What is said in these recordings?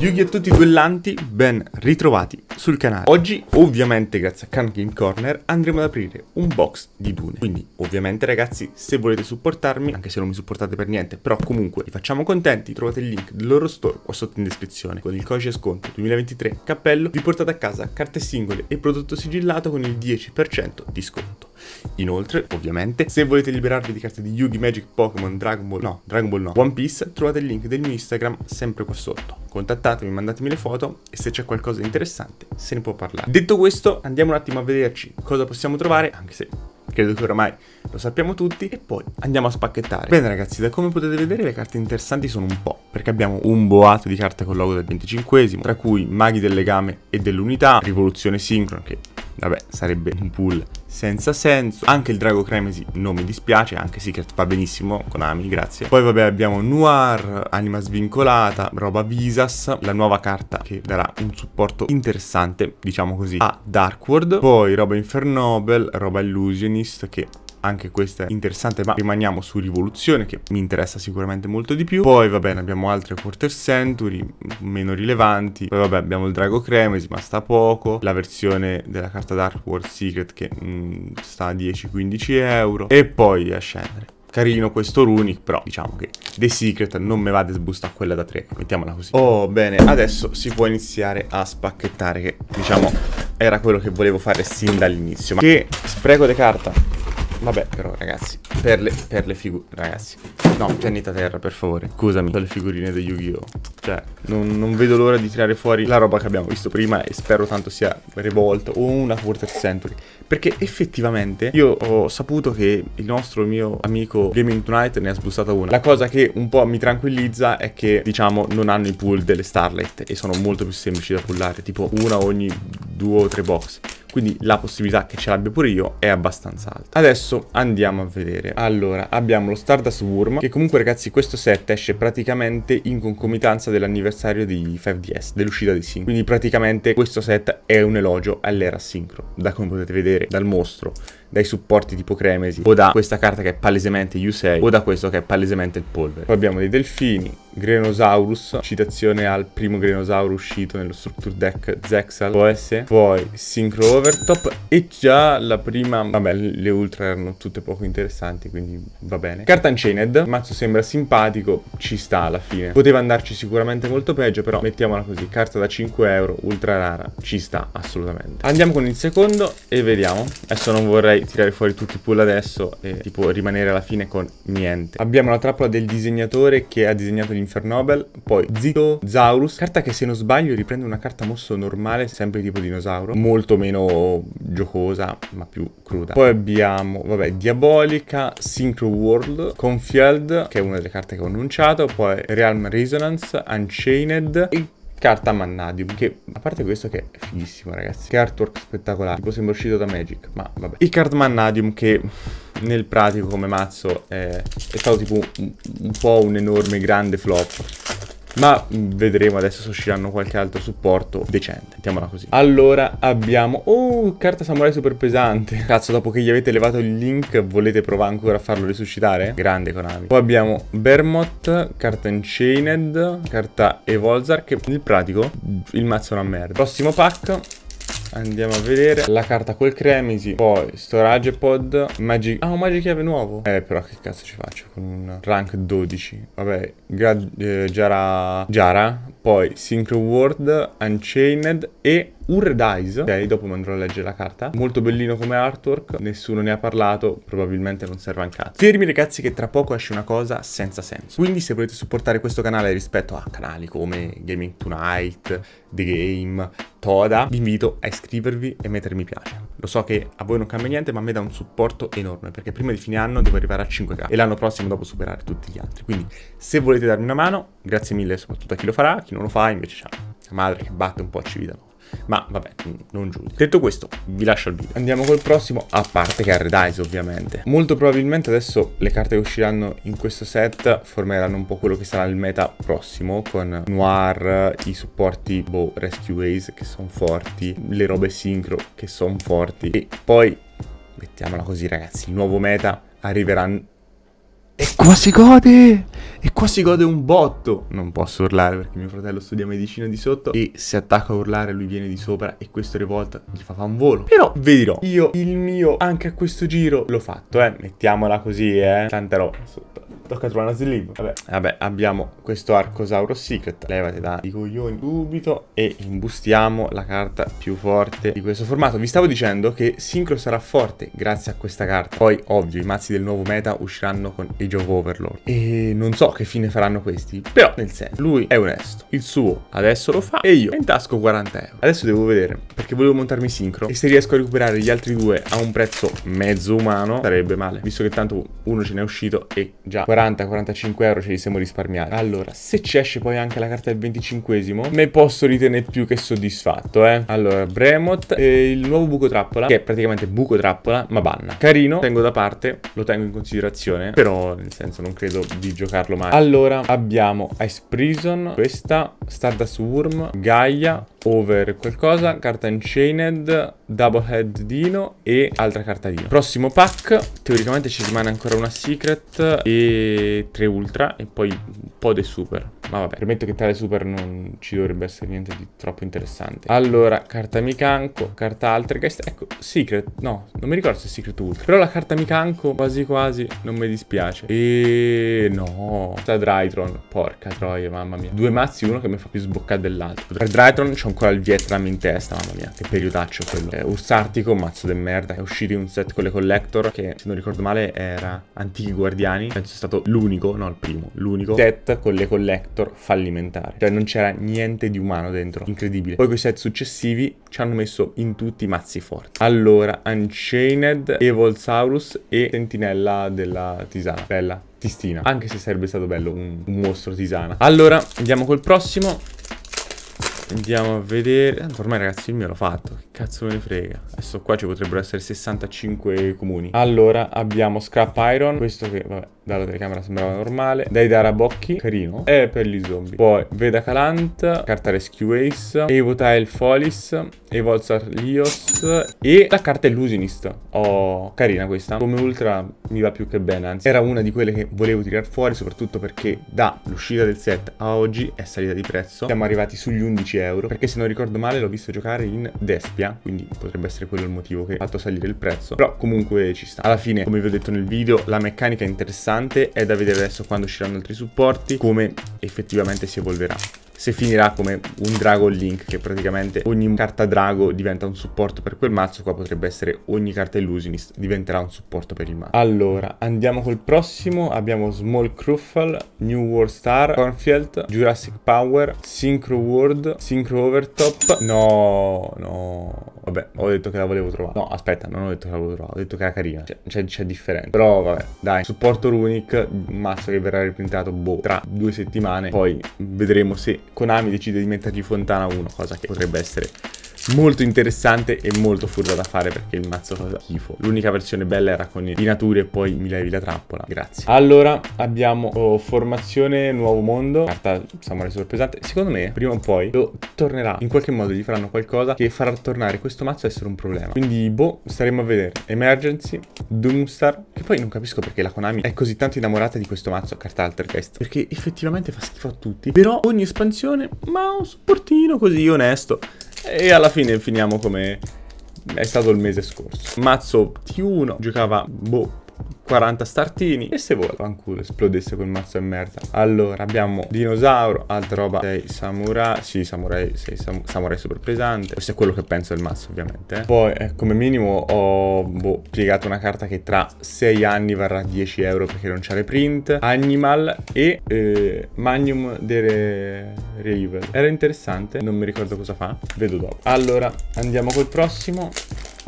Yugi a tutti i duellanti, ben ritrovati sul canale. Oggi, ovviamente, grazie a Can Game Corner, andremo ad aprire un box di Dune. Quindi, ovviamente, ragazzi, se volete supportarmi, anche se non mi supportate per niente, però comunque vi facciamo contenti, trovate il link del loro store qua sotto in descrizione. Con il codice sconto 2023 cappello, vi portate a casa carte singole e prodotto sigillato con il 10% di sconto. Inoltre, ovviamente, se volete liberarvi di carte di Yugi, Magic, Pokémon, Dragon Ball, no, Dragon Ball no, One Piece, trovate il link del mio Instagram sempre qua sotto. Contattatemi, mandatemi le foto e se c'è qualcosa di interessante se ne può parlare. Detto questo, andiamo un attimo a vederci cosa possiamo trovare, anche se credo che oramai lo sappiamo tutti, e poi andiamo a spacchettare. Bene ragazzi, da come potete vedere le carte interessanti sono un po', perché abbiamo un boato di carte con logo del 25 esimo tra cui Maghi del Legame e dell'Unità, Rivoluzione Synchron, che vabbè sarebbe un pool senza senso. Anche il Drago Cremesi non mi dispiace, anche Secret va benissimo, Konami, grazie. Poi vabbè abbiamo Noir, Anima Svincolata, roba Visas, la nuova carta che darà un supporto interessante, diciamo così, a Dark World. Poi roba Infernobel, roba Illusionist che anche questa è interessante, ma rimaniamo su Rivoluzione, che mi interessa sicuramente molto di più. Poi, va bene, abbiamo altre quarter century, meno rilevanti. Poi, vabbè, abbiamo il Drago Cremesi, ma sta poco. La versione della carta Dark World Secret, che mh, mm, sta a 10-15 euro. E poi a scendere carino questo runic, però diciamo che The Secret non me va a sbustare quella da 3, mettiamola così. Oh, bene, adesso si può iniziare a spacchettare, che diciamo era quello che volevo fare sin dall'inizio. Ma che spreco di carta! Vabbè, però, ragazzi, per le, per le figure... Ragazzi, no, pianeta Terra, per favore. Scusami, per le figurine di Yu-Gi-Oh! Cioè, non, non vedo l'ora di tirare fuori la roba che abbiamo visto prima e spero tanto sia Revolt o una Quarter Century. Perché effettivamente io ho saputo che il nostro mio amico Gaming Tonight ne ha sbussata una. La cosa che un po' mi tranquillizza è che, diciamo, non hanno i pool delle Starlight e sono molto più semplici da pullare, tipo una ogni due o tre box quindi la possibilità che ce l'abbia pure io è abbastanza alta. Adesso andiamo a vedere. Allora, abbiamo lo Stardust Worm, che comunque ragazzi questo set esce praticamente in concomitanza dell'anniversario di 5DS, dell'uscita di Sync. Quindi praticamente questo set è un elogio all'era Synchro, da come potete vedere dal mostro, dai supporti tipo Cremesi o boh, da questa carta che è palesemente Yusei o boh, da questo che è palesemente il polvere. Poi abbiamo dei delfini, Grenosaurus, citazione al primo Grenosaurus uscito nello Structure Deck Zexal OS, poi Synchro Overtop e già la prima, vabbè le ultra erano tutte poco interessanti quindi va bene. Carta Unchained, mazzo sembra simpatico, ci sta alla fine. Poteva andarci sicuramente molto peggio però mettiamola così, carta da 5 euro, ultra rara, ci sta assolutamente. Andiamo con il secondo e vediamo, adesso non vorrei potrai tirare fuori tutti i pull adesso e tipo rimanere alla fine con niente. Abbiamo la trappola del disegnatore che ha disegnato l'Infernobel, poi Zito, Zaurus, carta che se non sbaglio riprende una carta mosso normale, sempre tipo dinosauro, molto meno giocosa ma più cruda. Poi abbiamo, vabbè, Diabolica, Synchro World, Confield, che è una delle carte che ho annunciato, poi Realm Resonance, Unchained, e carta Mannadium che a parte questo che è fighissimo ragazzi che artwork spettacolare tipo sembra uscito da Magic ma vabbè il card Mannadium che nel pratico come mazzo è, è stato tipo un, un, po' un enorme grande flop ma vedremo adesso se usciranno qualche altro supporto decente, mettiamola così. Allora abbiamo... Oh, carta samurai super pesante. Cazzo, dopo che gli avete levato il link, volete provare ancora a farlo risuscitare? Grande Konami. Poi abbiamo Bermot, carta Enchained, carta Evolzar, che nel pratico il mazzo è una merda. Prossimo pack... Andiamo a vedere la carta col cremisi. Poi storage pod. Magic. Ah, un magic chiave nuovo. Eh, però che cazzo ci faccio con un rank 12? Vabbè, Gra eh, Giara. Giara. Poi Synchro World, Unchained e Urred Eyes, ok, dopo mi andrò a leggere la carta. Molto bellino come artwork, nessuno ne ha parlato, probabilmente non serve un cazzo. Fermi ragazzi che tra poco esce una cosa senza senso. Quindi se volete supportare questo canale rispetto a canali come Gaming Tonight, The Game, Toda, vi invito a iscrivervi e mettermi piace. Lo so che a voi non cambia niente, ma a me dà un supporto enorme, perché prima di fine anno devo arrivare a 5k e l'anno prossimo dopo superare tutti gli altri. Quindi se volete darmi una mano, grazie mille soprattutto a chi lo farà, chi non lo fa invece la madre che batte un po' a Cividano. Ma vabbè, non giudico. Detto questo, vi lascio il video. Andiamo col prossimo, a parte che Arredice ovviamente. Molto probabilmente adesso le carte che usciranno in questo set formeranno un po' quello che sarà il meta prossimo con Noir, i supporti boh, Rescue Ways che sono forti, le robe sincro che sono forti e poi, mettiamola così ragazzi, il nuovo meta arriverà e qua si gode! E qua si gode un botto! Non posso urlare perché mio fratello studia medicina di sotto e se attacco a urlare lui viene di sopra e questo rivolta gli fa un volo. Però vi dirò, io il mio anche a questo giro l'ho fatto, eh. Mettiamola così, eh. Canterò sotto. Tocca trovare una asilivo. Vabbè. Vabbè, abbiamo questo arcosauro secret. Levate da i coglioni subito e imbustiamo la carta più forte di questo formato. Vi stavo dicendo che Synchro sarà forte grazie a questa carta. Poi, ovvio, i mazzi del nuovo meta usciranno con Age of Overlord. E non so che fine faranno questi. Però, nel senso, lui è onesto. Il suo adesso lo fa e io in tasco 40 euro. Adesso devo vedere perché volevo montarmi Synchro e se riesco a recuperare gli altri due a un prezzo mezzo umano sarebbe male. Visto che tanto uno ce n'è uscito e già 40 40-45 euro ce li siamo risparmiati. Allora, se ci esce poi anche la carta del 25 esimo me posso ritenere più che soddisfatto, eh. Allora, Bremot e il nuovo buco trappola, che è praticamente buco trappola, ma banna. Carino, tengo da parte, lo tengo in considerazione, però nel senso non credo di giocarlo mai. Allora, abbiamo Ice Prison, questa, Stardust Worm, Gaia, Over qualcosa, carta Enchained, Double Head Dino e altra carta Dino. Prossimo pack, teoricamente ci rimane ancora una Secret e 3 ultra e poi un po' dei super. Ma vabbè, premetto che tra le super non ci dovrebbe essere niente di troppo interessante. Allora, carta Mikanko, carta Altergeist, ecco, Secret, no, non mi ricordo se è Secret Ultra. Però la carta Mikanko quasi quasi non mi dispiace. E no, sta Drytron, porca troia, mamma mia. Due mazzi, uno che mi fa più sboccare dell'altro. Per Drytron c'ho ancora il Vietnam in testa, mamma mia, che periodaccio quello. Eh, Ursartico, mazzo de merda, è uscito in un set con le Collector che, se non ricordo male, era Antichi Guardiani, penso è stato stato l'unico, no il primo, l'unico set con le collector fallimentare. Cioè non c'era niente di umano dentro, incredibile. Poi quei set successivi ci hanno messo in tutti i mazzi forti. Allora, Unchained, Evolsaurus e Sentinella della Tisana. Bella. Tistina. Anche se sarebbe stato bello un, un mostro tisana. Allora, andiamo col prossimo. Andiamo a vedere. Tanto ormai ragazzi il mio l'ho fatto. Che cazzo me ne frega. Adesso qua ci potrebbero essere 65 comuni. Allora abbiamo Scrap Iron. Questo che vabbè dalla telecamera sembrava normale. Dai Darabocchi. Carino. E per gli zombie. Poi Veda Calant. Carta Rescue Ace. Evo Tile Folis. Evolzar Lios. E la carta Illusionist. Oh carina questa. Come ultra mi va più che bene. Anzi era una di quelle che volevo tirare fuori. Soprattutto perché dall'uscita del set a oggi è salita di prezzo. Siamo arrivati sugli 11 euro perché se non ricordo male l'ho visto giocare in Despia quindi potrebbe essere quello il motivo che ha fatto salire il prezzo però comunque ci sta alla fine come vi ho detto nel video la meccanica è interessante è da vedere adesso quando usciranno altri supporti come effettivamente si evolverà se finirà come un Dragon Link che praticamente ogni carta Drago diventa un supporto per quel mazzo qua potrebbe essere ogni carta Illusionist diventerà un supporto per il mazzo allora andiamo col prossimo abbiamo Small Cruffle New World Star Cornfield Jurassic Power Synchro World Synchro Overtop no no vabbè ho detto che la volevo trovare no aspetta non ho detto che la volevo trovare ho detto che era carina c'è differenza però vabbè dai supporto runic mazzo che verrà riprintato boh tra due settimane poi vedremo se Konami decide di mettergli Fontana 1, cosa che potrebbe essere molto interessante e molto furba da fare perché il mazzo fa esatto. schifo. L'unica versione bella era con i pinature e poi mi levi la trappola. Grazie. Allora abbiamo oh, formazione nuovo mondo, carta samurai sorpresante. Secondo me prima o poi lo tornerà. In qualche modo gli faranno qualcosa che farà tornare questo mazzo a essere un problema. Quindi boh, staremo a vedere. Emergency, Doomstar, che poi non capisco perché la Konami è così tanto innamorata di questo mazzo carta Altergeist, perché effettivamente fa schifo a tutti. Però ogni espansione, ma un supportino così onesto. E alla fine finiamo come è stato il mese scorso. Mazzo T1 giocava, boh, 40 startini e se vuoi fanculo esplodesse quel mazzo e merda allora abbiamo dinosauro altra roba sei samurai sì samurai sei sam samurai super pesante questo è quello che penso del mazzo ovviamente poi eh, come minimo ho boh, piegato una carta che tra 6 anni varrà 10 euro perché non c'è reprint animal e eh, magnum delle Revival era interessante non mi ricordo cosa fa vedo dopo allora andiamo col prossimo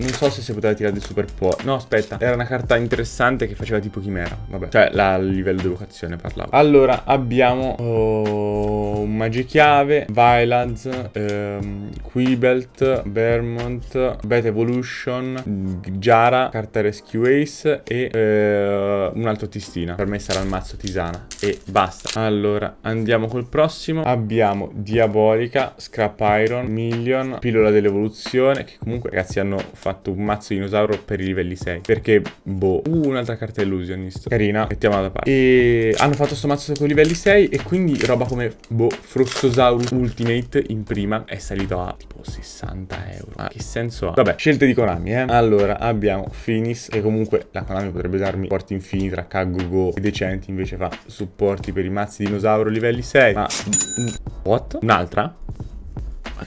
non so se si poteva tirare di super po. No, aspetta. Era una carta interessante che faceva tipo chimera. Vabbè. Cioè, la, livello di vocazione parlavo. Allora, abbiamo... Oh, Magichiave, Vylaz, ehm, Quibelt, Vermont, Bet Evolution, Giara, carta Rescue Ace e eh, un altro Tistina. Per me sarà il mazzo Tisana. E basta. Allora, andiamo col prossimo. Abbiamo Diabolica, Scrap Iron, Million, Pillola dell'Evoluzione, che comunque ragazzi hanno fatto fatto un mazzo dinosauro per i livelli 6. Perché, boh, uh, un'altra carta illusionist. Carina, mettiamola da parte. E hanno fatto sto mazzo con i livelli 6 e quindi roba come, boh, Frostosaurus Ultimate in prima è salito a tipo 60 euro. Ma che senso ha? Vabbè, scelte di Konami, eh. Allora, abbiamo Finis, E comunque la Konami potrebbe darmi porti infiniti tra Kagugo e Decenti, invece fa supporti per i mazzi dinosauro livelli 6. Ma... Mm, mm, what? Un'altra?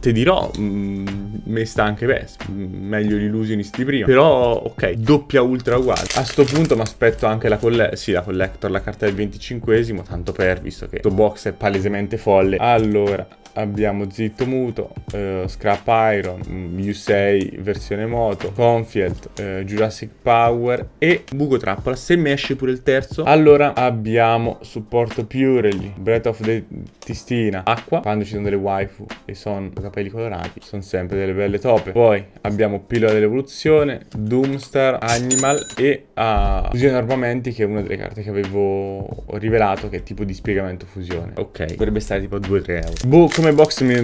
ti dirò, mh, mm, me sta anche bene, Meglio l'illusionist di prima. Però, ok, doppia ultra uguale. A sto punto mi aspetto anche la, collector, sì, la collector, la carta del 25esimo, tanto per, visto che questo box è palesemente folle. Allora, abbiamo Zitto Muto, eh, Scrap Iron, U6 versione moto, Confield, eh, Jurassic Power e Buco Trappola. Se mi esce pure il terzo, allora abbiamo supporto Purely, Breath of the Tistina, Acqua, quando ci sono delle waifu e sono capelli colorati, sono sempre delle belle tope. Poi abbiamo Pillola dell'Evoluzione, Doomstar, Animal e ah, Fusione Armamenti che è una delle carte che avevo rivelato che è tipo di spiegamento fusione. Ok, dovrebbe stare tipo a 2-3 euro. Boh, come come box mi,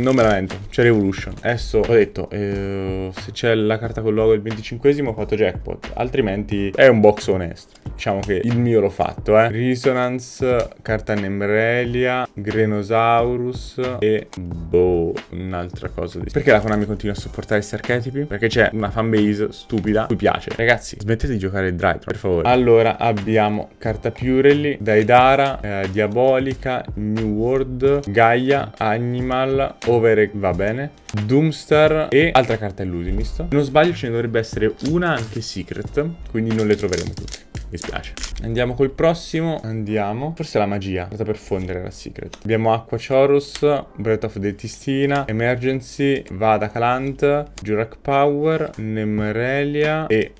non me la vento. C'è Revolution. Adesso ho detto, eh, se c'è la carta con il logo del 25 ho fatto jackpot. Altrimenti è un box onesto. Diciamo che il mio l'ho fatto, eh. Resonance, carta Nemrelia, Grenosaurus e boh, un'altra cosa. Di... Perché la Konami continua a sopportare questi archetipi? Perché c'è una fanbase stupida cui piace. Ragazzi, smettete di giocare il Drytron, per favore. Allora, abbiamo carta Purelli, Daidara, eh, Diabolica, New World, Gaia, Animal, Over va bene, Doomstar e altra carta illusionista. Non sbaglio ce ne dovrebbe essere una anche secret, quindi non le troveremo tutte. Mi spiace. Andiamo col prossimo. Andiamo. Forse la magia. Stata per fondere la secret. Abbiamo Acqua Chorus, Breath of the Tistina, Emergency, Vada Calant, Jurak Power, Nemrelia e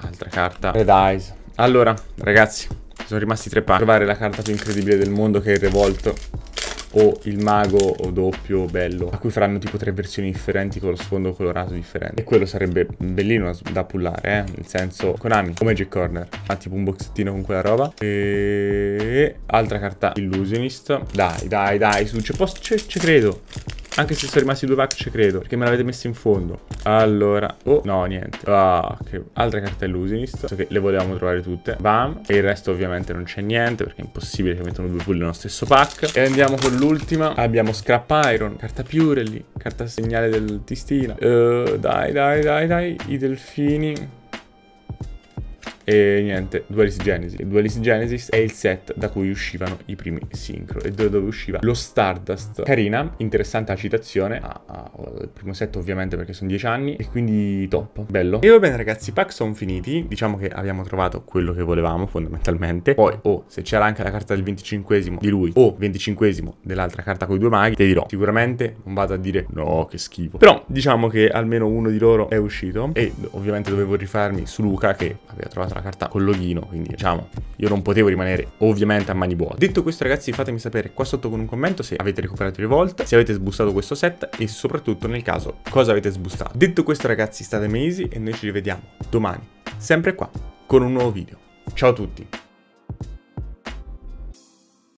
altra carta. Red Eyes. Allora, ragazzi, sono rimasti tre pacchi. Trovare la carta più incredibile del mondo che è il Revolto o il mago doppio bello a cui faranno tipo tre versioni differenti con lo sfondo colorato differente e quello sarebbe bellino da pullare eh? nel senso Konami o Magic Corner fa tipo un boxettino con quella roba e altra carta Illusionist dai dai dai su c'è posto ci credo anche se sono rimasti due pack ci credo Perché me l'avete messo in fondo Allora Oh no niente Ah che Altre cartelle Usinist So che le volevamo trovare tutte Bam E il resto ovviamente non c'è niente Perché è impossibile che mettano due pull nello stesso pack E andiamo con l'ultima Abbiamo Scrap Iron Carta Purely Carta segnale del Tistina uh, eh, Dai dai dai dai I delfini e niente, Duelist Genesis. Il Duelist Genesis è il set da cui uscivano i primi sincro e da dove usciva lo Stardust. Carina, interessante la citazione. Ah, ah, il primo set ovviamente perché sono dieci anni e quindi top, bello. E va bene ragazzi, i pack sono finiti. Diciamo che abbiamo trovato quello che volevamo fondamentalmente. Poi, o oh, se c'era anche la carta del 25 di lui o 25 dell'altra carta con i due maghi, te dirò. Sicuramente non vado a dire no, che schifo. Però diciamo che almeno uno di loro è uscito e ovviamente dovevo rifarmi su Luca che aveva trovato la carta con loghino, quindi diciamo io non potevo rimanere ovviamente a mani vuote. Detto questo ragazzi fatemi sapere qua sotto con un commento se avete recuperato le volte, se avete sbustato questo set e soprattutto nel caso cosa avete sbustato. Detto questo ragazzi state mesi e noi ci rivediamo domani, sempre qua, con un nuovo video. Ciao a tutti!